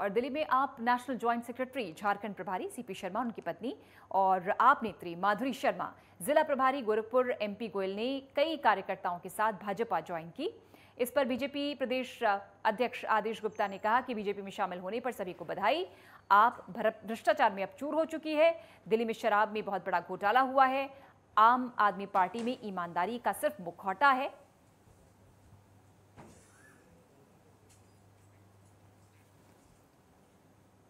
और दिल्ली में आप नेशनल ज्वाइंट सेक्रेटरी झारखंड प्रभारी सीपी शर्मा उनकी पत्नी और आप नेत्री माधुरी शर्मा जिला प्रभारी गोरखपुर एमपी गोयल ने कई कार्यकर्ताओं के साथ भाजपा ज्वाइन की इस पर बीजेपी प्रदेश अध्यक्ष आदेश गुप्ता ने कहा कि बीजेपी में शामिल होने पर सभी को बधाई आप भ्रष्टाचार में अब चूर हो चुकी है दिल्ली में शराब में बहुत बड़ा घोटाला हुआ है आम आदमी पार्टी में ईमानदारी का सिर्फ मुखौटा है